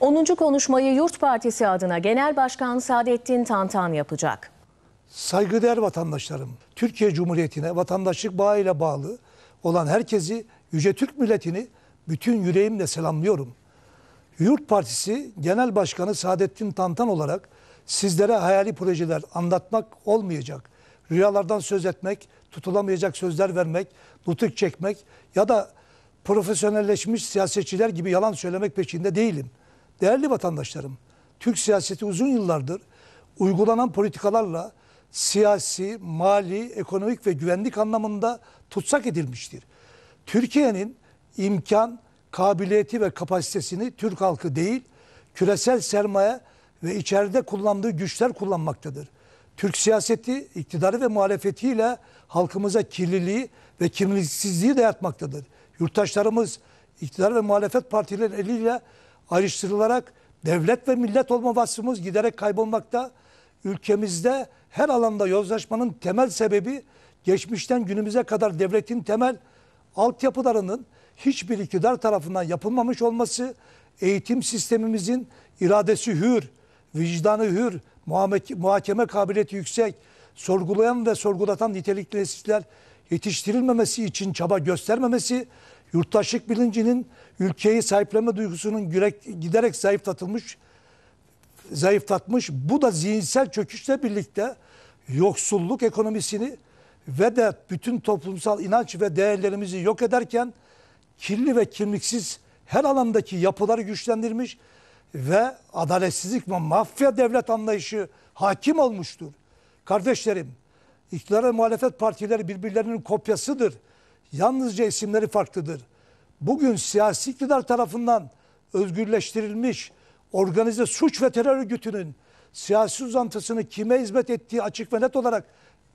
10. konuşmayı Yurt Partisi adına Genel Başkan Saadettin Tantan yapacak. Saygıdeğer vatandaşlarım, Türkiye Cumhuriyeti'ne vatandaşlık bağıyla bağlı olan herkesi, Yüce Türk milletini bütün yüreğimle selamlıyorum. Yurt Partisi Genel Başkanı Saadettin Tantan olarak sizlere hayali projeler anlatmak olmayacak. Rüyalardan söz etmek, tutulamayacak sözler vermek, nutuk çekmek ya da profesyonelleşmiş siyasetçiler gibi yalan söylemek peşinde değilim. Değerli vatandaşlarım, Türk siyaseti uzun yıllardır uygulanan politikalarla siyasi, mali, ekonomik ve güvenlik anlamında tutsak edilmiştir. Türkiye'nin imkan, kabiliyeti ve kapasitesini Türk halkı değil, küresel sermaye ve içeride kullandığı güçler kullanmaktadır. Türk siyaseti iktidarı ve muhalefetiyle halkımıza kirliliği ve kimliksizliği dayatmaktadır. Yurttaşlarımız iktidar ve muhalefet partilerin eliyle ayrıştırılarak devlet ve millet olma vasfımız giderek kaybolmakta. Ülkemizde her alanda yozlaşmanın temel sebebi geçmişten günümüze kadar devletin temel altyapılarının hiçbir iktidar tarafından yapılmamış olması, eğitim sistemimizin iradesi hür, vicdanı hür, muhakeme kabiliyeti yüksek, sorgulayan ve sorgulatan nitelikli nesiller yetiştirilmemesi için çaba göstermemesi Yurttaşlık bilincinin ülkeyi sahipleme duygusunun gürek, giderek zayıflatılmış, zayıflatmış. Bu da zihinsel çöküşle birlikte yoksulluk ekonomisini ve de bütün toplumsal inanç ve değerlerimizi yok ederken kirli ve kimliksiz her alandaki yapıları güçlendirmiş ve adaletsizlik ve mafya devlet anlayışı hakim olmuştur. Kardeşlerim, iktidar ve muhalefet partileri birbirlerinin kopyasıdır. Yalnızca isimleri farklıdır. Bugün siyasi iktidar tarafından özgürleştirilmiş organize suç ve terör örgütünün siyasi uzantısını kime hizmet ettiği açık ve net olarak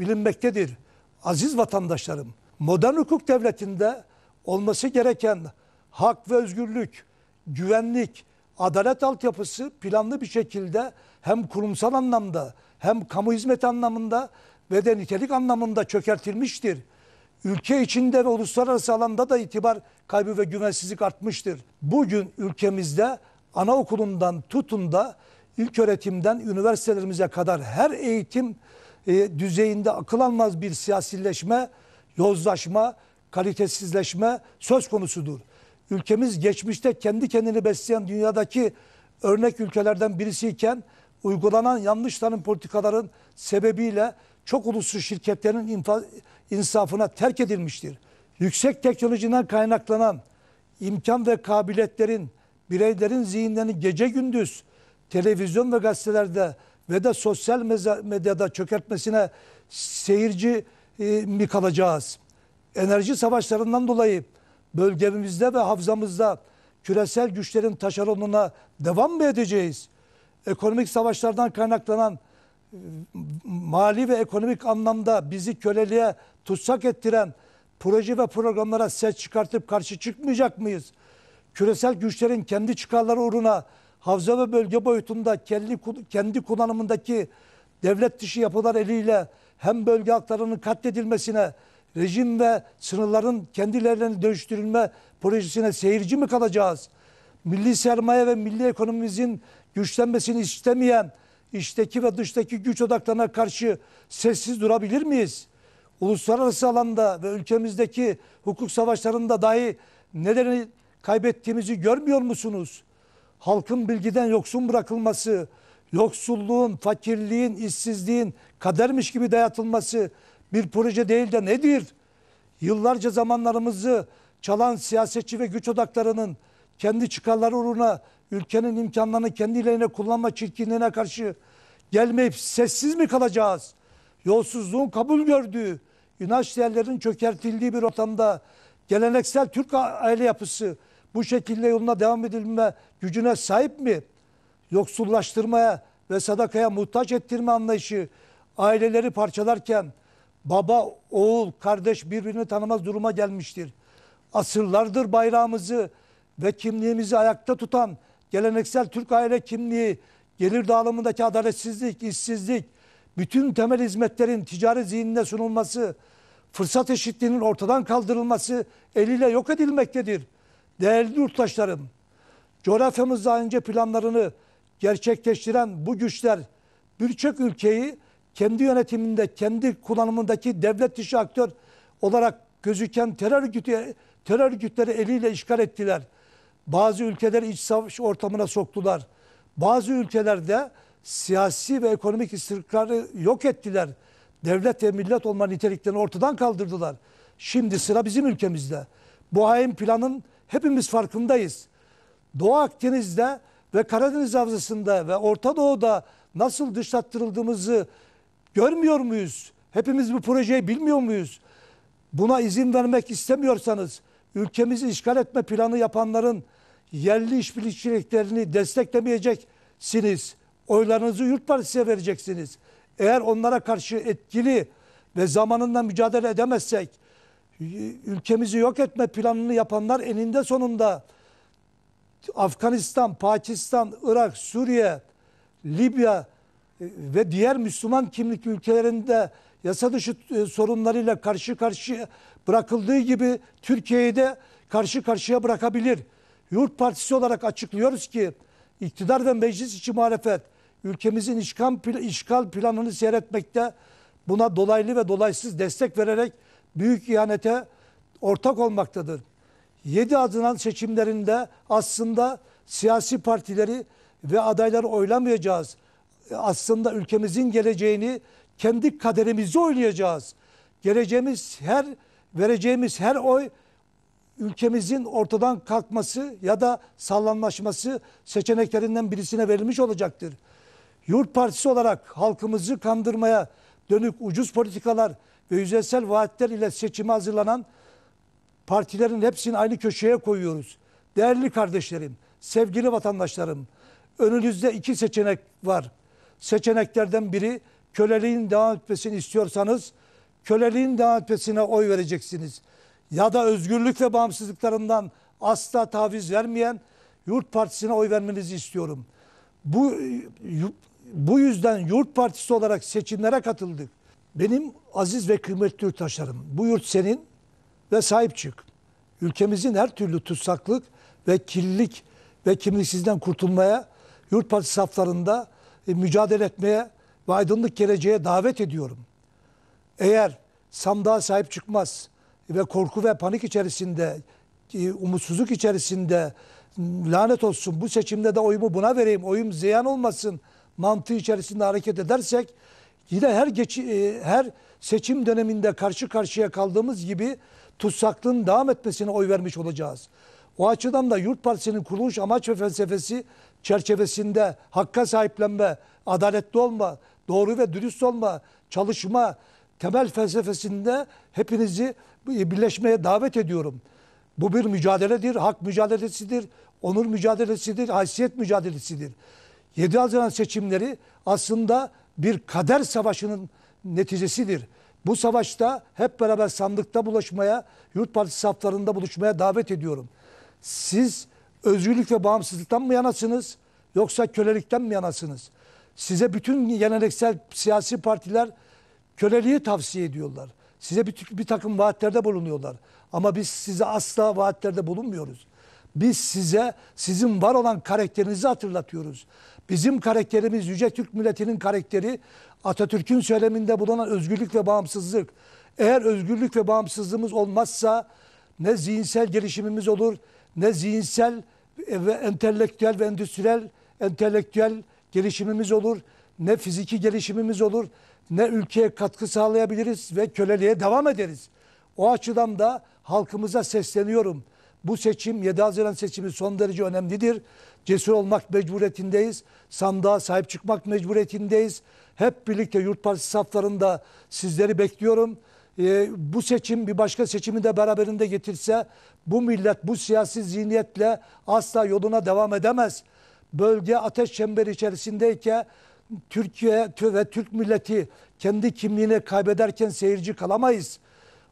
bilinmektedir. Aziz vatandaşlarım, modern hukuk devletinde olması gereken hak ve özgürlük, güvenlik, adalet altyapısı planlı bir şekilde hem kurumsal anlamda hem kamu hizmeti anlamında ve de nitelik anlamında çökertilmiştir. Ülke içinde ve uluslararası alanda da itibar kaybı ve güvensizlik artmıştır. Bugün ülkemizde anaokulundan tutun da ilk öğretimden üniversitelerimize kadar her eğitim e, düzeyinde akıl almaz bir siyasileşme, yozlaşma, kalitesizleşme söz konusudur. Ülkemiz geçmişte kendi kendini besleyen dünyadaki örnek ülkelerden birisiyken uygulanan yanlış tanım politikaların sebebiyle çok uluslu şirketlerin infa, insafına terk edilmiştir. Yüksek teknolojiden kaynaklanan imkan ve kabiliyetlerin bireylerin zihinlerini gece gündüz televizyon ve gazetelerde ve de sosyal medyada çökertmesine seyirci e, mi kalacağız? Enerji savaşlarından dolayı bölgemizde ve hafızamızda küresel güçlerin taşeronluğuna devam mı edeceğiz? Ekonomik savaşlardan kaynaklanan mali ve ekonomik anlamda bizi köleliğe tutsak ettiren proje ve programlara ses çıkartıp karşı çıkmayacak mıyız? Küresel güçlerin kendi çıkarları uğruna havza ve bölge boyutunda kendi, kendi kullanımındaki devlet dışı yapılar eliyle hem bölge haklarının katledilmesine rejim ve sınırların kendilerine dönüştürülme projesine seyirci mi kalacağız? Milli sermaye ve milli ekonomimizin güçlenmesini istemeyen içteki ve dıştaki güç odaklarına karşı sessiz durabilir miyiz? Uluslararası alanda ve ülkemizdeki hukuk savaşlarında dahi neden kaybettiğimizi görmüyor musunuz? Halkın bilgiden yoksun bırakılması, yoksulluğun, fakirliğin, işsizliğin kadermiş gibi dayatılması bir proje değil de nedir? Yıllarca zamanlarımızı çalan siyasetçi ve güç odaklarının kendi çıkarları uğruna ülkenin imkanlarını kendilerine kullanma çirkinliğine karşı gelmeyip sessiz mi kalacağız? Yolsuzluğun kabul gördüğü, inanç değerlerinin çökertildiği bir ortamda geleneksel Türk aile yapısı bu şekilde yoluna devam edilme gücüne sahip mi? Yoksullaştırmaya ve sadakaya muhtaç ettirme anlayışı aileleri parçalarken baba, oğul, kardeş birbirini tanımaz duruma gelmiştir. Asırlardır bayrağımızı ve kimliğimizi ayakta tutan geleneksel Türk aile kimliği, gelir dağılımındaki adaletsizlik, işsizlik, bütün temel hizmetlerin ticari zihnine sunulması, fırsat eşitliğinin ortadan kaldırılması eliyle yok edilmektedir. Değerli yurttaşlarım, coğrafyamızda önce planlarını gerçekleştiren bu güçler birçok ülkeyi kendi yönetiminde, kendi kullanımındaki devlet dışı aktör olarak gözüken terör, örgütü, terör örgütleri eliyle işgal ettiler. Bazı ülkeler iç savaş ortamına soktular. Bazı ülkelerde siyasi ve ekonomik istikrarı yok ettiler. Devlet ve millet olma niteliklerini ortadan kaldırdılar. Şimdi sıra bizim ülkemizde. Bu hain planın hepimiz farkındayız. Doğu Akdeniz'de ve Karadeniz Havzası'nda ve Orta Doğu'da nasıl dışlattırıldığımızı görmüyor muyuz? Hepimiz bu projeyi bilmiyor muyuz? Buna izin vermek istemiyorsanız ülkemizi işgal etme planı yapanların yerli işbirlikçiliklerini desteklemeyeceksiniz. Oylarınızı Yurt Partisi'ye vereceksiniz. Eğer onlara karşı etkili ve zamanında mücadele edemezsek ülkemizi yok etme planını yapanlar eninde sonunda Afganistan, Pakistan, Irak, Suriye, Libya e, ve diğer Müslüman kimlik ülkelerinde yasa dışı e, sorunlarıyla karşı karşıya bırakıldığı gibi Türkiye'yi de karşı karşıya bırakabilir. Yurt Partisi olarak açıklıyoruz ki iktidar ve meclis içi muhalefet ülkemizin işgal, işgal planını seyretmekte buna dolaylı ve dolaysız destek vererek büyük ihanete ortak olmaktadır. 7 adınan seçimlerinde aslında siyasi partileri ve adayları oylamayacağız. Aslında ülkemizin geleceğini kendi kaderimizi oylayacağız. Geleceğimiz her vereceğimiz her oy ülkemizin ortadan kalkması ya da sallanlaşması seçeneklerinden birisine verilmiş olacaktır. Yurt Partisi olarak halkımızı kandırmaya dönük ucuz politikalar ve yüzeysel vaatler ile seçime hazırlanan partilerin hepsini aynı köşeye koyuyoruz. Değerli kardeşlerim, sevgili vatandaşlarım, önünüzde iki seçenek var. Seçeneklerden biri köleliğin devam etmesini istiyorsanız köleliğin devam etmesine oy vereceksiniz.'' ya da özgürlük ve bağımsızlıklarından asla taviz vermeyen Yurt Partisi'ne oy vermenizi istiyorum. Bu bu yüzden Yurt Partisi olarak seçimlere katıldık. Benim aziz ve kıymetli yurttaşlarım, bu yurt senin ve sahip çık. Ülkemizin her türlü tutsaklık ve kirlilik ve kimliksizden kurtulmaya, Yurt Partisi saflarında e, mücadele etmeye ve aydınlık geleceğe davet ediyorum. Eğer sandığa sahip çıkmaz, ve korku ve panik içerisinde, e, umutsuzluk içerisinde hmm, lanet olsun bu seçimde de oyumu buna vereyim, oyum ziyan olmasın mantığı içerisinde hareket edersek yine her geç, e, her seçim döneminde karşı karşıya kaldığımız gibi tutsaklığın devam etmesine oy vermiş olacağız. O açıdan da Yurt Partisi'nin kuruluş amaç ve felsefesi çerçevesinde hakka sahiplenme, adaletli olma, doğru ve dürüst olma, çalışma temel felsefesinde hepinizi birleşmeye davet ediyorum. Bu bir mücadeledir, hak mücadelesidir, onur mücadelesidir, haysiyet mücadelesidir. 7 Haziran seçimleri aslında bir kader savaşının neticesidir. Bu savaşta hep beraber sandıkta buluşmaya, Yurt Partisi saflarında buluşmaya davet ediyorum. Siz özgürlük ve bağımsızlıktan mı yanasınız yoksa kölelikten mi yanasınız? Size bütün geleneksel siyasi partiler köleliği tavsiye ediyorlar. Size bir, bir takım vaatlerde bulunuyorlar. Ama biz size asla vaatlerde bulunmuyoruz. Biz size sizin var olan karakterinizi hatırlatıyoruz. Bizim karakterimiz Yüce Türk milletinin karakteri Atatürk'ün söyleminde bulunan özgürlük ve bağımsızlık. Eğer özgürlük ve bağımsızlığımız olmazsa ne zihinsel gelişimimiz olur ne zihinsel ve entelektüel ve endüstriyel entelektüel gelişimimiz olur ne fiziki gelişimimiz olur ne ülkeye katkı sağlayabiliriz ve köleliğe devam ederiz. O açıdan da halkımıza sesleniyorum. Bu seçim 7 Haziran seçimi son derece önemlidir. Cesur olmak mecburiyetindeyiz. Sandığa sahip çıkmak mecburiyetindeyiz. Hep birlikte Yurt Partisi saflarında sizleri bekliyorum. Ee, bu seçim bir başka seçimi de beraberinde getirse bu millet bu siyasi zihniyetle asla yoluna devam edemez. Bölge ateş çemberi içerisindeyken Türkiye ve Türk milleti kendi kimliğini kaybederken seyirci kalamayız.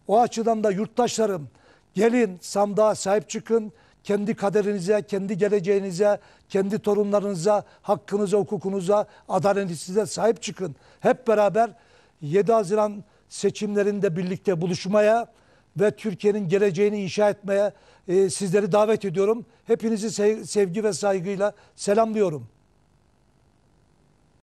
O açıdan da yurttaşlarım gelin sandığa sahip çıkın. Kendi kaderinize, kendi geleceğinize, kendi torunlarınıza, hakkınıza, hukukunuza, adaletinize sahip çıkın. Hep beraber 7 Haziran seçimlerinde birlikte buluşmaya ve Türkiye'nin geleceğini inşa etmeye e, sizleri davet ediyorum. Hepinizi sev sevgi ve saygıyla selamlıyorum.